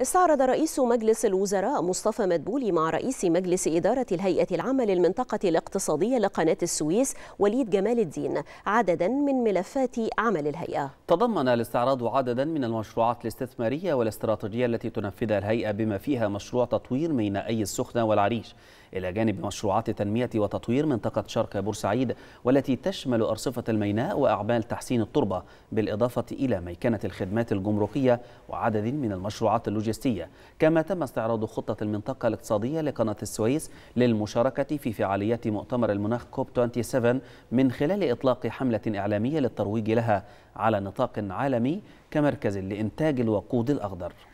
استعرض رئيس مجلس الوزراء مصطفى مدبولي مع رئيس مجلس إدارة الهيئة العامة للمنطقة الاقتصادية لقناة السويس وليد جمال الدين عددا من ملفات عمل الهيئة تضمن الاستعراض عددا من المشروعات الاستثمارية والاستراتيجية التي تنفذها الهيئة بما فيها مشروع تطوير ميناء السخنة والعريش إلى جانب مشروعات تنمية وتطوير منطقة شرق بورسعيد والتي تشمل أرصفة الميناء وأعمال تحسين التربة بالإضافة إلى ميكنة الخدمات الجمركية وعدد من المشروعات اللوجستية كما تم استعراض خطة المنطقة الاقتصادية لقناة السويس للمشاركة في فعاليات مؤتمر المناخ كوب 27 من خلال إطلاق حملة إعلامية للترويج لها على نطاق عالمي كمركز لإنتاج الوقود الأخضر